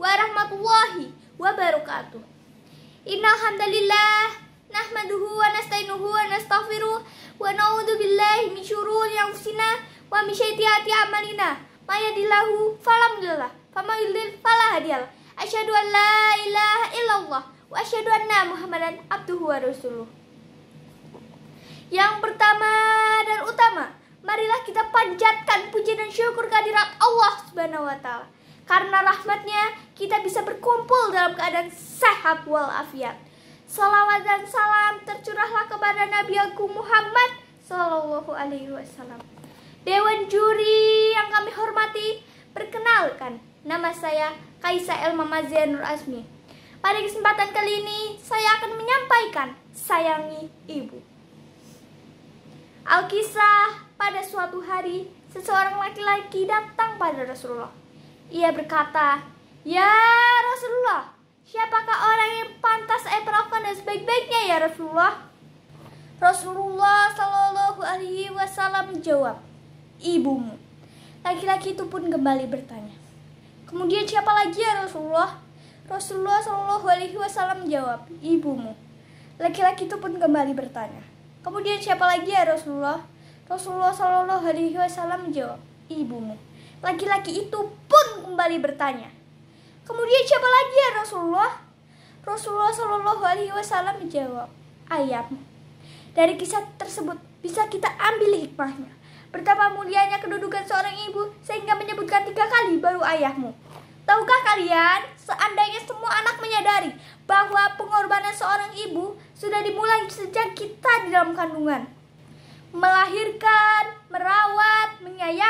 warahmatullahi wabarakatuh. Innal hamdalillah nahmaduhu wa nasta'inuhu wa nastaghfiruh wa na'udzu billahi min syururi anfusina wa min sayyiati a'malina may yahdihillahu fala mudilla wa may yudlil fala hadiyalah asyhadu an la ilaha illallah wa asyhadu anna muhammadan abduhu wa rasuluh yang pertama dan utama marilah kita panjatkan puji dan syukur kehadirat Allah Subhanahu wa taala karena rahmatnya kita bisa berkumpul dalam keadaan sehat walafiat. Salawat dan salam tercurahlah kepada Nabi Agung Muhammad Sallallahu Alaihi Wasallam. Dewan juri yang kami hormati, perkenalkan nama saya Kaisa Elma Mazia Nur Asmi. Pada kesempatan kali ini, saya akan menyampaikan Sayangi Ibu. Alkisah, pada suatu hari, seseorang laki-laki datang pada Rasulullah ia berkata, Ya Rasulullah, siapakah orang yang pantas saya perlakukan dan sebaik-baiknya ya Rasulullah? Rasulullah Shallallahu Alaihi Wasallam menjawab, Ibumu. Laki-laki itu pun kembali bertanya. Kemudian siapa lagi ya Rasulullah? Rasulullah Shallallahu Alaihi Wasallam menjawab, Ibumu. Laki-laki itu pun kembali bertanya. Kemudian siapa lagi ya Rasulullah? Rasulullah Shallallahu Alaihi Wasallam menjawab, Ibumu. Laki-laki itu pun kembali bertanya, Kemudian siapa lagi ya Rasulullah? Rasulullah Shallallahu Alaihi Wasallam menjawab, ayam. Dari kisah tersebut bisa kita ambil hikmahnya. Betapa mulianya kedudukan seorang ibu sehingga menyebutkan tiga kali baru ayahmu. Tahukah kalian, seandainya semua anak menyadari bahwa pengorbanan seorang ibu sudah dimulai sejak kita di dalam kandungan. Melahirkan, merawat, menyayangi,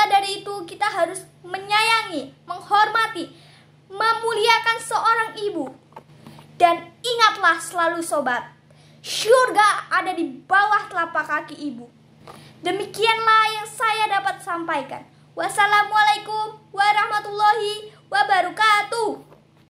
maka dari itu kita harus menyayangi, menghormati, memuliakan seorang ibu. Dan ingatlah selalu sobat, surga ada di bawah telapak kaki ibu. Demikianlah yang saya dapat sampaikan. Wassalamualaikum warahmatullahi wabarakatuh.